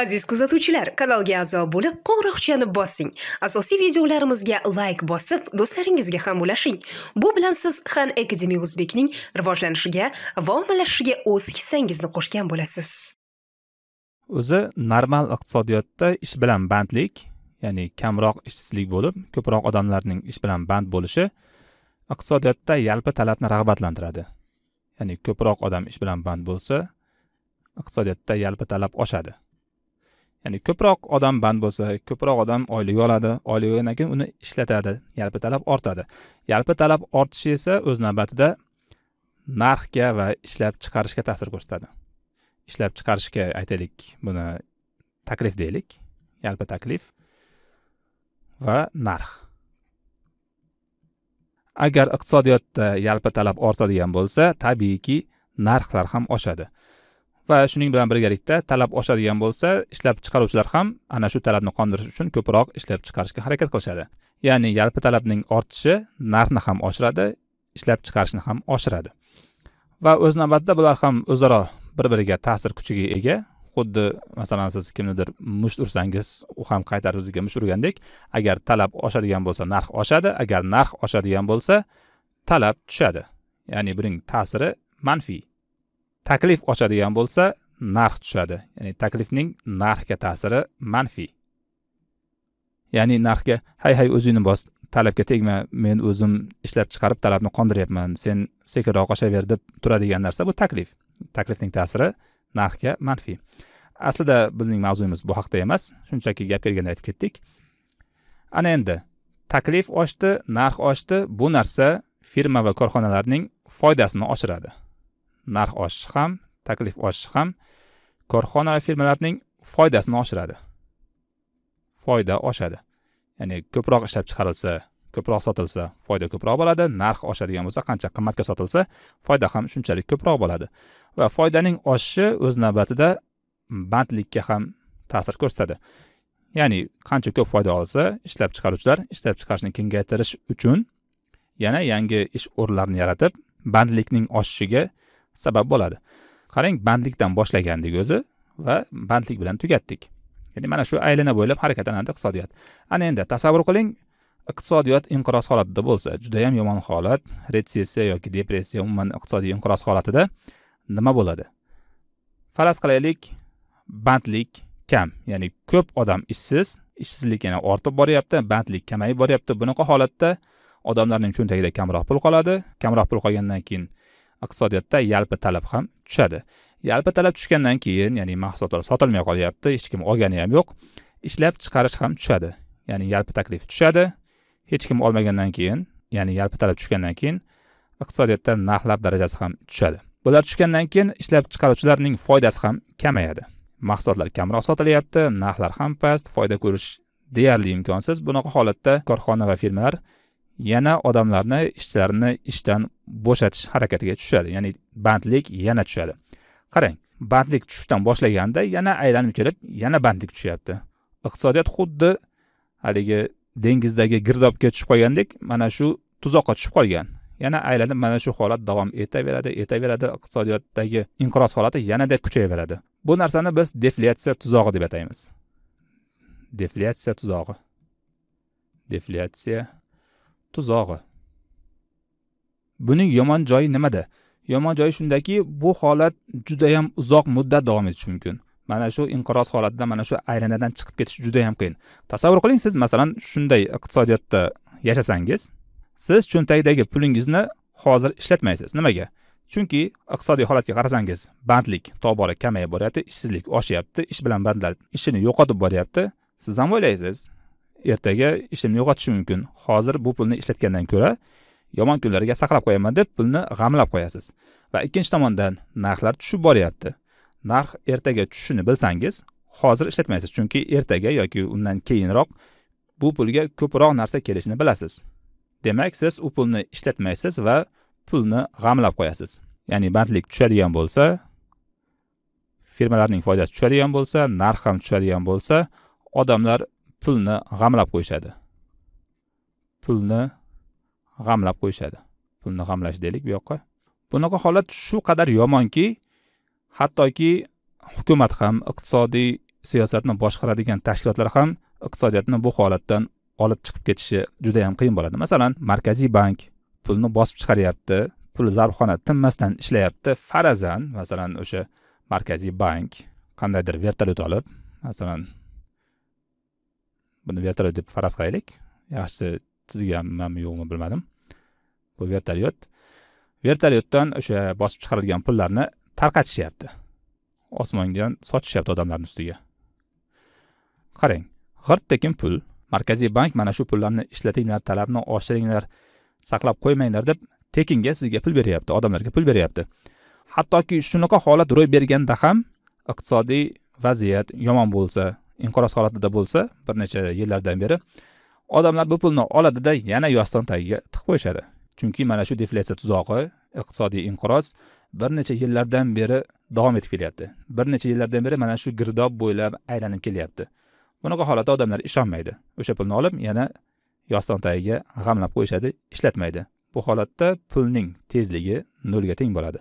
aziz kuzatuvchilar kanalga a'zo bo'lib qo'ng'iroqchani bossing asosiy videolarimizga layk bosib do'stlaringizga ham ulashing bu bilan siz xan akademiya o'zbekning rivojlanishiga va ommalashishiga o'z hissangizni qo'shgan bo'lasiz o'zi normal iqtisodiyotda ish bilan bandlik ya'ni kamroq ishsizlik bo'lib ko'proq odamlarning ish bilan band bo'lishi iqtisodiyotda yalpi talabni rag'batlantiradi ya'ni ko'proq odam ish bilan band bo'lsa iqtisodiyotda yalpi talab oshadi ya'ni ko'proq odam band bo'lsa ko'proq odam oylik oladi olgandan keyin uni ishlatadi yalpi talab ortadi yalpi talab ortishi esa o'z navbatida narxga va ishlab chiqarishga ta'sir ko'rsatadi ishlab chiqarishga aytaylik buni taklif deylik yalpi taklif va narx agar iqtisodiyotda yalpi talab ortadigan bo'lsa tabiiyki narxlar ham oshadi va shuning bilan birgalikda talab oshadigan bo'lsa ishlab chiqaruvchilar ham ana shu talabni qondirish uchun ko'proq ishlab chiqarishga harakat qilishadi ya'ni yalpi talabning ortishi narxni ham oshiradi ishlab chiqarishni ham oshiradi va o'z navbatida bular ham o'zaro bir biriga ta'sir kuchiga ega xuddi masalan siz kimnidir musht ursangiz u ham qaytarib sizga musht urgandek agar talab oshadigan bo'lsa narx oshadi agar narx oshadigan bo'lsa talab tushadi ya'ni buning ta'siri manfiy taklif ochadigan bo'lsa narx tushadi ya'ni taklifning narxga ta'siri manfiy ya'ni narxga hay hay o'zingni bos talabga tegma men o'zim ishlab chiqarib talabni qondiryapman sen sekinroq oshaver deb turadigan narsa bu taklif taklifning ta'siri narxga manfiy aslida bizning mavzuyimiz bu haqda emas shunchaki gap kelganda aytib ketdik ana endi taklif oshdi narx oshdi bu narsa firma va korxonalarning foydasini oshiradi narx oshishi ham taklif oshishi ham korxona va firmalarning foydasini oshiradi foyda oshadi ya'ni ko'proq ishlab chiqarilsa ko'proq sotilsa foyda ko'proq bo'ladi narx oshadigan bo'lsa qancha qimmatga sotilsa foyda ham shunchalik ko'proq bo'ladi va foydaning oshishi o'z navbatida bandlikka ham ta'sir ko'rsatadi ya'ni qancha ko'p foyda olsa ishlab chiqaruvchilar ishlab chiqarishni kengaytirish uchun yana yangi ish o'rinlarini yaratib bandlikning oshishiga sabab bo'ladi qarang bandlikdan boshlagandik o'zi va bandlik bilan tugatdik ya'ni mana shu aylana bo'ylab harakatlanadi iqtisodiyot ana endi tasavvur qiling iqtisodiyot inqiroz holatida bo'lsa judayam yomon holat retsessiya yoki depressiya umuman iqtisodiy inqiroz holatida nima bo'ladi faraz qilaylik bandlik kam ya'ni ko'p odam ishsiz ishsizlik yana ortib boryapti bandlik kamayib boryapti bunaqa holatda odamlarning cho'ntagida kamroq pul qoladi kamroq pul qolgandan keyin iqtisodiyotda yalpi talab ham tushadi yalpi talab tushgandan keyin ya'ni mahsulotlar sotilmay qolyapti hech kim olgani ham yo'q ishlab chiqarish ham tushadi ya'ni yalpi taklif tushadi hech kim olmagandan keyin ya'ni yalpi talab tushgandan keyin iqtisodiyotda narxlar darajasi ham tushadi bular tushgandan keyin ishlab chiqaruvchilarning foydasi ham kamayadi mahsulotlar kamroq sotilyapti narxlar ham past foyda ko'rish deyarli imkonsiz bunaqa holatda korxona va firmalar yana odamlarni ishchilarni ishdan bo'shatish harakatiga tushadi ya'ni bandlik yana tushadi qarang bandlik tushishdan boshlaganda yana aylanib kelib yana bandlik tushyapti iqtisodiyot xuddi haligi dengizdagi girdobga tushib qolgandek mana shu tuzoqqa tushib qolgan yana aylanib mana shu holat davom etaveradi etaveradi iqtisodiyotdagi inqiroz holati yanada kuchayaveradi bu narsani biz deflyatsiya tuzog'i deb ataymiz deflyatsiya tuzog'i deflyatsiya tuzog'i buning yomon joyi nimada yomon joyi shundaki bu holat judayam uzoq muddat davom etishi mumkin mana shu inqiroz holatida mana shu aylanadan chiqib ketish juda ham qiyin tasavvur qiling siz masalan shunday iqtisodiyotda yashasangiz siz cho'ntagdagi pulingizni hozir ishlatmaysiz nimaga chunki iqtisodiy holatga qarasangiz bandlik tobora kamayib boryapti ishsizlik oshyapti ish bilan bandlar ishini yo'qotib boryapti siz ham o'ylaysiz ertaga ishimni yo'qotishim mumkin hozir bu pulni ishlatgandan ko'ra yomon kunlarga saqlab qo'yaman deb pulni g'amlab qo'yasiz va ikkinchi tomondan narxlar tushib boryapti narx ertaga tushishini bilsangiz hozir ishlatmaysiz chunki ertaga yoki undan keyinroq bu pulga ko'proq narsa kelishini bilasiz demak siz u pulni ishlatmaysiz va pulni g'amlab qo'yasiz ya'ni bandlik tushadigan bo'lsa firmalarning foydasi tushadigan bo'lsa narx ham tushadigan bo'lsa odamlar pulni g'amlab qo'yishadi pulni g'amlab qo'yishadi pulni g'amlash deylik bu yoqqa bunaqa holat shu qadar yomonki hattoki hukumat ham iqtisodiy siyosatni boshqaradigan tashkilotlar ham iqtisodiyotni bu holatdan olib chiqib ketishi juda yam qiyin bo'ladi masalan markaziy bank pulni bosib chiqaryapti pul zarbxona tinmasdan ishlayapti farazan masalan o'sha markaziy bank qandaydir vertolyot olib masalan buni vertolyot deb faraz qilaylik yaxshisi chizganmanmi yo'qmi bilmadim bu vertolyot vertolyotdan o'sha bosib chiqarilgan pullarni tarqatishyapti osmondan sochishyapti odamlarni ustiga qarang g'irt tekin pul markaziy bank mana shu pullarni ishlatinglar talabni oshiringlar saqlab qo'ymanglar deb tekinga sizga pul beryapti odamlarga pul beryapti hattoki shunaqa holat ro'y berganda ham iqtisodiy vaziyat yomon bo'lsa inqiroz holatida bo'lsa bir necha yillardan beri odamlar bu pulni oladida yana yoston tagiga tiqib qo'yishadi chunki mana shu deflyatsiya tuzog'i iqtisodiy inqiroz bir necha yillardan beri davom etib kelyapti bir necha yillardan beri mana shu girdob bo'ylab aylanib kelyapti bunaqa holatda odamlar ishonmaydi o'sha pulni olib yana yostiq tagiga g'amlab qo'yishadi ishlatmaydi bu holatda pulning tezligi nolga teng bo'ladi